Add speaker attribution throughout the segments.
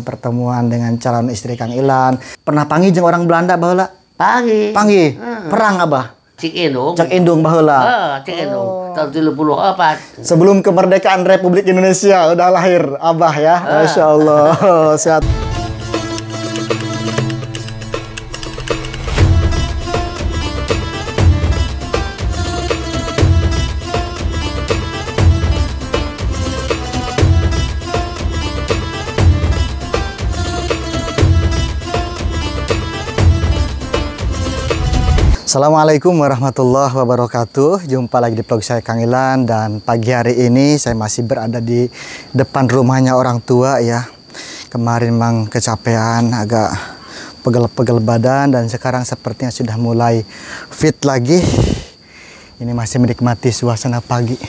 Speaker 1: pertemuan dengan calon istri Kang Ilan. Pernah panggil jeng orang Belanda baheula? Panggil. Panggil. Hmm. Perang Abah.
Speaker 2: Cik Indung. Cik Indung baheula. Heeh, Cik Indung. Oh. Tahun 74.
Speaker 1: Sebelum kemerdekaan Republik Indonesia udah lahir Abah ya. Masya Allah. Sehat. Assalamualaikum warahmatullahi wabarakatuh Jumpa lagi di vlog saya Kang Ilan Dan pagi hari ini saya masih berada di depan rumahnya orang tua ya Kemarin memang kecapean agak pegel-pegel badan Dan sekarang sepertinya sudah mulai fit lagi Ini masih menikmati suasana pagi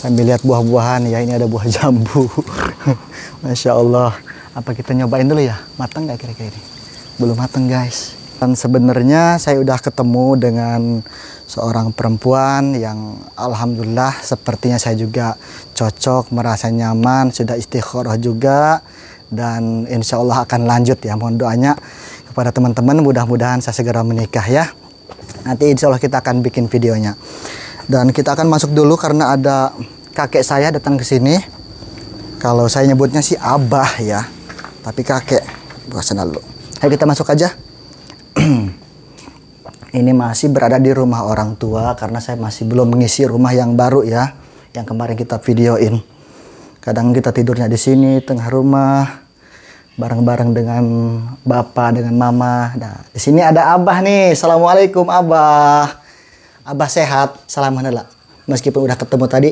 Speaker 1: Sambil lihat buah-buahan ya ini ada buah jambu Masya Allah Apa kita nyobain dulu ya Matang gak kira-kira ini? Belum matang guys dan sebenarnya saya udah ketemu dengan seorang perempuan yang alhamdulillah sepertinya saya juga cocok, merasa nyaman, sudah istiqoroh juga dan insya Allah akan lanjut ya. Mohon doanya kepada teman-teman mudah-mudahan saya segera menikah ya. Nanti insya Allah kita akan bikin videonya. Dan kita akan masuk dulu karena ada kakek saya datang ke sini. Kalau saya nyebutnya sih abah ya, tapi kakek. Bukan dulu. Ayo kita masuk aja. ini masih berada di rumah orang tua karena saya masih belum mengisi rumah yang baru ya yang kemarin kita videoin kadang kita tidurnya di sini tengah rumah bareng-bareng dengan bapak dengan mama nah di sini ada abah nih assalamualaikum abah abah sehat salam hendak meskipun udah ketemu tadi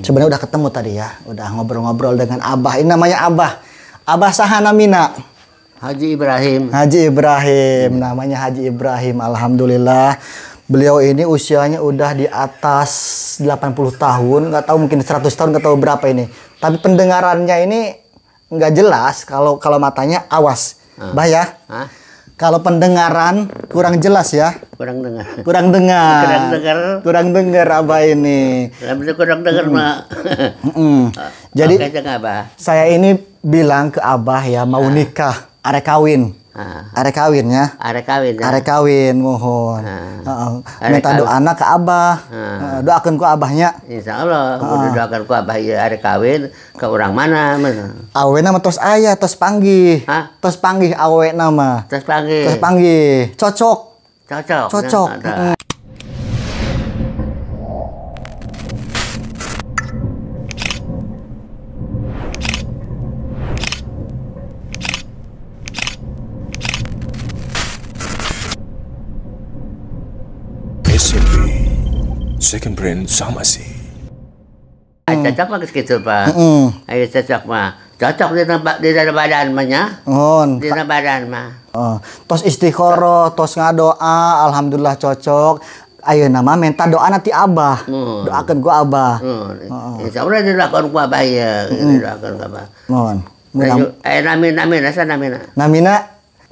Speaker 1: sebenarnya udah ketemu tadi ya udah ngobrol-ngobrol dengan abah ini namanya abah abah sahana mina Haji Ibrahim. Haji Ibrahim, namanya Haji Ibrahim. Alhamdulillah. Beliau ini usianya udah di atas 80 tahun, nggak tahu mungkin 100 tahun, nggak tahu berapa ini. Tapi pendengarannya ini nggak jelas. Kalau kalau matanya awas, ah. ya. Kalau pendengaran kurang jelas
Speaker 2: ya. Kurang dengar. Kurang dengar. kurang dengar. Kurang dengar apa ini? Kurang dengar mm. mak.
Speaker 1: mm. Jadi okay, saya ini bilang ke abah ya mau ah. nikah arek kawin. Ah. Arek kawin ya. Arek kawin. Ya. Arek kawin
Speaker 2: mohon. Ah. Uh, minta doa
Speaker 1: anak ke abah. Ah. Uh, doakan ku abahnya.
Speaker 2: Insya Allah. Uh. Doakan ku abah ya arek kawin ke orang mana? Awe nama terus ayah, terus panggi, terus panggi, panggih awe nama. terus panggi, terus panggi, Cocok. Cocok. Cocok. Ya,
Speaker 1: second brain sama sih.
Speaker 2: Hmm. Cocok lagi segitu pak. Hmm. Ayo cocok mah. Cocok di tempat di dalam badan mah ya. On. Di dalam badan mah.
Speaker 1: Oh. Tos istiqoroh, tos ngadoa, alhamdulillah cocok. Ayo nama minta doa nanti abah. Oh. Ya. Hmm. Doakan gua abah. Hmm. Oh.
Speaker 2: Insya Allah doakan gua abah ya. Hmm. Didoakan gua abah.
Speaker 1: Mohon. Munam.
Speaker 2: Eh namina namina sana namina.
Speaker 1: Namina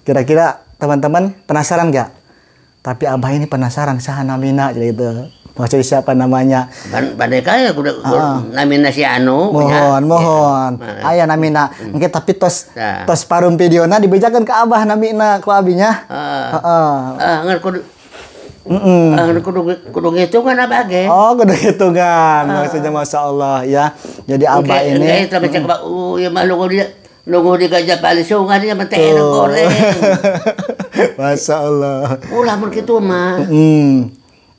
Speaker 1: kira-kira teman-teman penasaran gak? tapi abah ini penasaran sah mina jadi itu maksudnya siapa namanya
Speaker 2: pada kaya kuda uh, namina si anu mohon
Speaker 1: ya. mohon ya, ayah namina hmm. Mungkin, tapi tos nah. tos parum videona dibejakan ke abah namina ku abinya heeh uh, uh, uh.
Speaker 2: uh, kudu -mm. kudu, kudu hitungan apa ge? Oh, kudu hitungan. Uh. Maksudnya Masya Allah ya. Jadi abah okay, ini... terbaca. mm Uh, ya malu dia Lungurin di dyan, pala siya, nga niya, mantayin ang goreng. Masya Allah. Oh, lamun gitu mah. Hmm.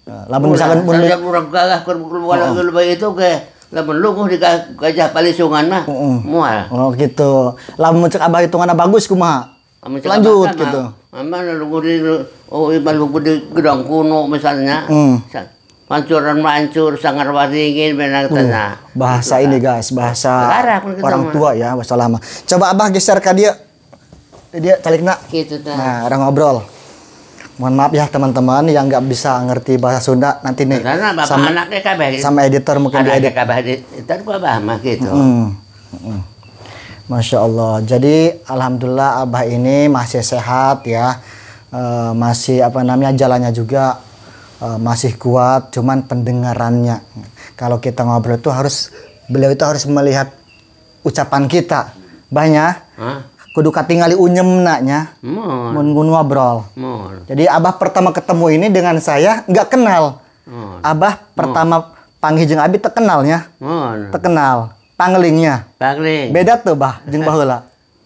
Speaker 2: Lamun misalkan pun. Sa kurang gagah kung keluar lagi lebih itu ke. lamun lungo di gajah palisungan nah, oh.
Speaker 1: mah uh -uh. mual oh gitu lamun cek abah hitungan bagus kumah? lanjut gitu
Speaker 2: Mama lungo di oh ibalung iya, di gedang kuno misalnya Hmm pancuran mancur sangar waringin benar tengah.
Speaker 1: Uh, bahasa ini guys, bahasa Sekarang, orang sama. Gitu, tua ya, bahasa lama. Coba abah geser ke dia,
Speaker 2: dia nak. Gitu Nah,
Speaker 1: orang ngobrol. Mohon maaf ya teman-teman yang nggak bisa ngerti bahasa Sunda nanti nih. Karena bapak sama, anaknya
Speaker 2: kabeh. Sama editor mungkin dia edit. Kabar editor gua mah gitu. Hmm.
Speaker 1: -hmm. Masya Allah. Jadi alhamdulillah abah ini masih sehat ya, e, masih apa namanya jalannya juga Eh, masih kuat, cuman pendengarannya. Kalau kita ngobrol itu harus beliau itu harus melihat ucapan kita. Banyak. Hah? Kudu katingali unyem naknya,
Speaker 2: mun
Speaker 1: ngobrol. Jadi abah pertama ketemu ini dengan saya nggak kenal. Mon. Abah pertama panggil jeng abi
Speaker 2: terkenalnya. Terkenal. Panglingnya. Pangling. Beda tuh bah jeng bahula.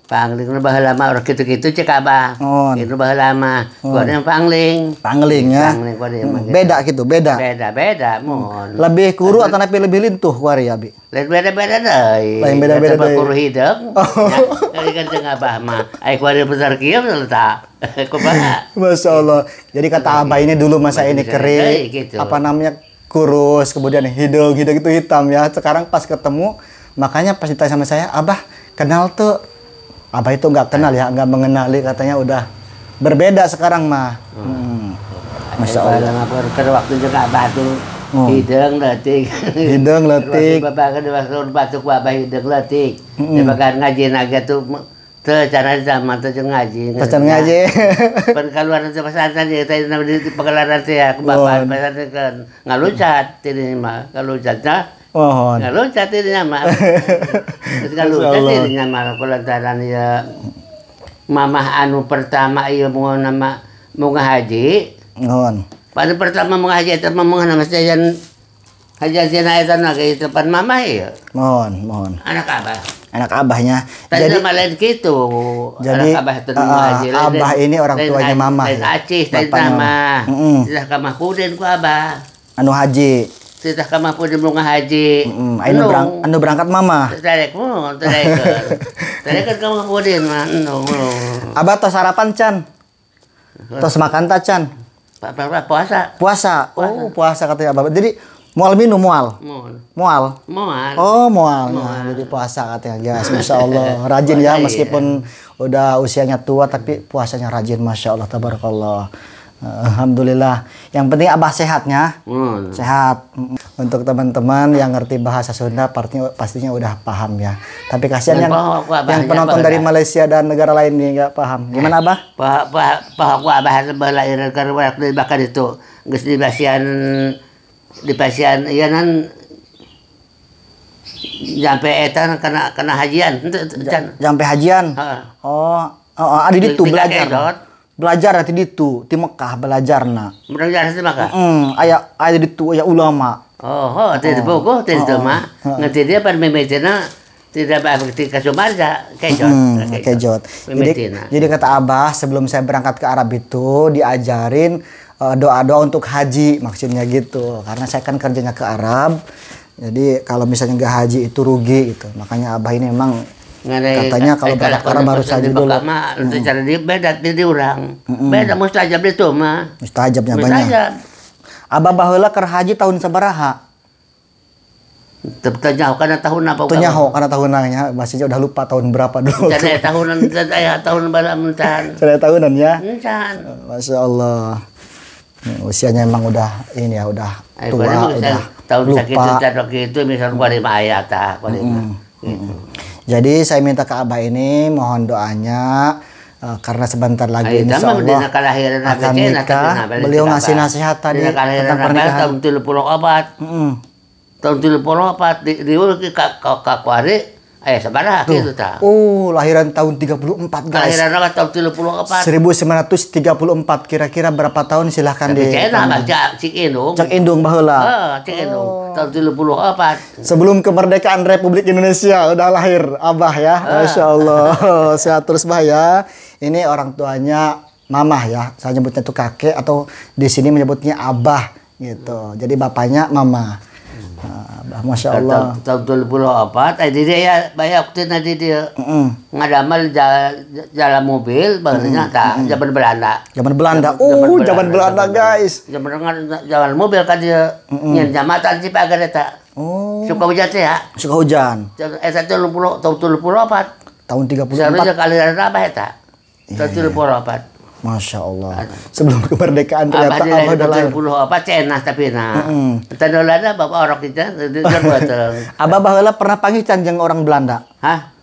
Speaker 2: Pangling nu lama orang gitu gitu cek apa, Oh. Itu lama. mah. Oh. ada yang pangling. Pangling ya. Pangling ada hmm. Beda gitu, beda. Beda, beda, mohon. Hmm. Lebih kuru atau
Speaker 1: tapi lebih lintuh hari abi.
Speaker 2: Lebih beda-beda deh. Lebih beda-beda deh. Kuru hidup. Oh. Ya, kali kan cek Abah mah. Ai ada besar kieu letak.
Speaker 1: Masya Allah. Jadi kata apa ini dulu masa ini kering. Gitu. Apa namanya? kurus kemudian hidung hidung itu hitam ya sekarang pas ketemu makanya pas ditanya sama saya abah kenal tuh apa itu nggak kenal ya nggak mengenali katanya udah berbeda sekarang mah
Speaker 2: hmm. hmm. Masya Allah waktu juga batu Oh. Hidung letik. Hidung letik. Bapak kan waktu batuk wabah hidung letik. Mm ngaji naga tuh cara zaman tuh ngaji. Tuh ngaji. Pengkaluan itu ya tadi nama di pengkaluan ya ke bapak pesantren kan ngalucat ini mah ngalucatnya.
Speaker 1: Mohon. Nah,
Speaker 2: loncat ini nama. kalau loncat dengan nama kelantaran ya mamah anu pertama iya mau nama mau haji. Mohon. Pada pertama mau haji itu mau nama saya Hajar Zina itu lagi depan mama ya.
Speaker 1: Mohon, mohon. Anak abah. Anak abahnya. Tadi
Speaker 2: jadi nama lain gitu. Jadi anak abah itu uh, haji. Abah lain, ini orang lain, tuanya mama. Lain ya. Aceh, lain nama. Sudah kamah kuden ku abah.
Speaker 1: Anu haji
Speaker 2: titah ka mampu bunga haji. ngahaji. Heeh, anu berang,
Speaker 1: anu berangkat mama.
Speaker 2: tidak kan mau, Tidak Tarek ke kamu di mana. Anu.
Speaker 1: Abah tos sarapan Chan. Tos makan ta Chan. puasa. Puasa. Oh, puasa katanya Abah. Jadi mual minum mual. Mual.
Speaker 2: Mual. Oh, mual. Nah,
Speaker 1: mual. Jadi puasa katanya ya, Masya Allah. Rajin ya iya. meskipun udah usianya tua tapi puasanya rajin Masya Allah. Tabarakallah. Alhamdulillah. Yang penting abah sehatnya. Oh. Sehat. Untuk teman-teman yang ngerti bahasa Sunda pastinya pastinya udah paham ya. Tapi kasihan yang, yang ya, penonton dari ya. Malaysia dan negara lain nih nggak paham. Gimana eh, abah?
Speaker 2: Paham aku abah lahir ya, karena waktu bahkan itu nggak di pasien di pasien iya kan? sampai etan kena kena hajian. Sampai hajian. Oh,
Speaker 1: oh, oh, ada di tuh belajar
Speaker 2: belajar nanti itu di Mekah belajar na belajar di Mekah mm, ayah ayah di itu ayah ulama oh oh ho di Bogor di Doma ngerti dia pada memetina tidak berarti kasumar ya kejot
Speaker 1: hmm, kejot jadi, jadi kata Abah sebelum saya berangkat ke Arab itu diajarin eh, doa-doa untuk haji maksudnya gitu karena saya kan kerjanya ke Arab jadi kalau misalnya nggak haji itu rugi gitu makanya abah ini memang
Speaker 2: Ngarai, katanya kalau eh, orang baru saja dulu mah hmm. itu cara dia beda diri orang hmm. beda mustajab itu mah
Speaker 1: mustajabnya banyak mustajab
Speaker 2: abah bahula keur haji tahun sabaraha
Speaker 1: Tenyaho karena tahun apa? Tenyaho karena tahun ya masih udah lupa tahun berapa dulu. Cara
Speaker 2: tahunan, cara tahun berapa mentan. Cara tahunan ya. Mentan.
Speaker 1: Masya Allah. Hmm, usianya emang udah ini ya udah tua, Ay, udah, tahun lupa.
Speaker 2: sakit itu, itu misalnya kuarima ayat, tak Mm -hmm.
Speaker 1: Jadi saya minta ke Abah ini mohon doanya Uh, karena sebentar lagi Ayo, insya Allah
Speaker 2: akan nikah. Beliau ngasih nasihat tadi tentang pernikahan. Tahun 74. Mm -hmm. Tahun 74 di, di, di, di, di, di, di, di, di Eh, sabarah gitu tak?
Speaker 1: Oh, lahiran tahun 34, guys. Lahiran
Speaker 2: apa tahun 34?
Speaker 1: 1934 kira-kira berapa tahun silahkan di. Tapi Cek nah, cek
Speaker 2: cik indung. Cek indung bahwa lah. Eh, oh, cek indung. Oh. Tahun 34.
Speaker 1: Sebelum kemerdekaan Republik Indonesia udah lahir Abah ya. Eh. Masya Allah. Sehat terus Bah ya. Ini orang tuanya mamah ya. Saya nyebutnya itu kakek atau di sini menyebutnya abah gitu. Jadi bapaknya mamah. Ah,
Speaker 2: Masya tahun dua eh, empat dia ya banyak waktu nanti dia ngadamal jalan mobil bahasanya tak zaman Belanda zaman Belanda oh zaman Belanda guys zaman jalan mobil kan dia nyen jamatan sih pagar kereta. oh suka hujan sih ya suka hujan eh tahun dua Tahun empat tahun tiga puluh empat ada apa ya tak iya, tahun dua iya, iya. empat
Speaker 1: Masya Allah. Sebelum kemerdekaan ternyata Allah adalah
Speaker 2: puluh apa cenah tapi nah. Tanda Belanda bapak orang kita
Speaker 1: Abah baheula pernah panggil canjang orang Belanda. Hah?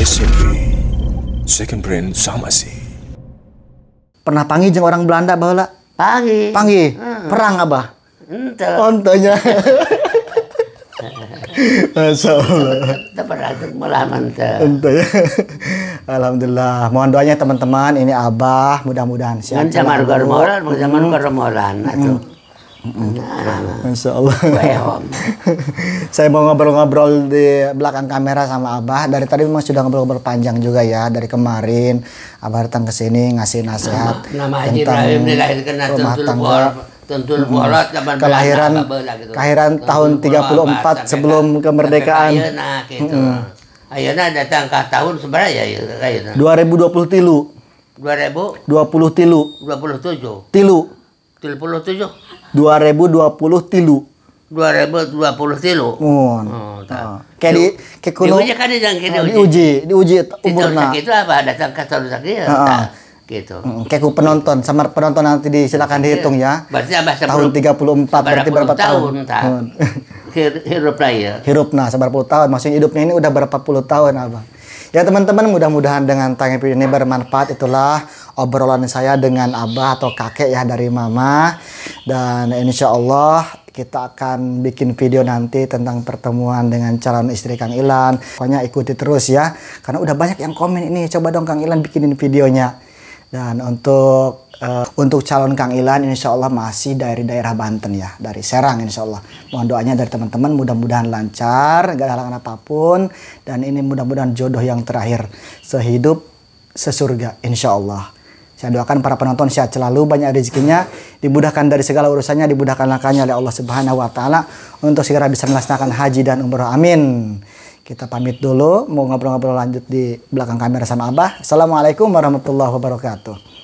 Speaker 1: SMB Second sama sih pernah panggil jeng orang Belanda bahwa panggil panggil hmm. perang abah
Speaker 2: Contohnya. Masya Allah.
Speaker 1: Alhamdulillah. Mohon doanya teman-teman. Ini Abah mudah-mudahan sehat. Kan zaman gormoran, zaman
Speaker 2: gormoran. Hmm.
Speaker 1: Masya Allah. Saya mau ngobrol-ngobrol di belakang kamera sama Abah. Dari tadi memang sudah ngobrol-ngobrol panjang juga ya. Dari kemarin Abah datang ke sini ngasih nasihat nama, nama tentang Ibrahim dilahirkan rumah tangga. Tentul bolot hmm. kelahiran gitu. kelahiran tahun 34 sebelum kemerdekaan.
Speaker 2: Ayeuna gitu. datang ke tahun sebenarnya ya Ayana.
Speaker 1: 2020 tilu.
Speaker 2: 2020
Speaker 1: tilu. 27. Tilu.
Speaker 2: 37.
Speaker 1: 2020 tilu
Speaker 2: 2020 tilu
Speaker 1: mun oh, nah. kayak di kayak kuno diuji kan
Speaker 2: yang kena ah, uji
Speaker 1: diuji diuji umurna itu
Speaker 2: apa datang ke tahun sakit ya ah, ah. gitu. Hmm,
Speaker 1: kayak ku penonton sama penonton nanti di silakan iya. dihitung ya. Berarti abah tahun 34 berarti berapa tahun? tahun.
Speaker 2: Hirup lah ya.
Speaker 1: Hirup nah seberapa puluh tahun maksudnya hidupnya ini udah berapa puluh tahun abah. Ya teman-teman mudah-mudahan dengan tanya video ini bermanfaat. Itulah obrolan saya dengan abah atau kakek ya dari mama. Dan insya Allah kita akan bikin video nanti tentang pertemuan dengan calon istri Kang Ilan. Pokoknya ikuti terus ya. Karena udah banyak yang komen ini. Coba dong Kang Ilan bikinin videonya. Dan untuk Eh, untuk calon Kang Ilan insya Allah masih dari daerah Banten ya, dari Serang insya Allah. Mohon doanya dari teman-teman mudah-mudahan lancar, gak ada halangan apapun. Dan ini mudah-mudahan jodoh yang terakhir, sehidup, sesurga insya Allah. Saya doakan para penonton sehat selalu, banyak rezekinya, dimudahkan dari segala urusannya, dimudahkan langkahnya oleh Allah Subhanahu wa taala untuk segera bisa melaksanakan haji dan umroh. Amin. Kita pamit dulu, mau ngobrol-ngobrol lanjut di belakang kamera sama Abah. Assalamualaikum warahmatullahi wabarakatuh.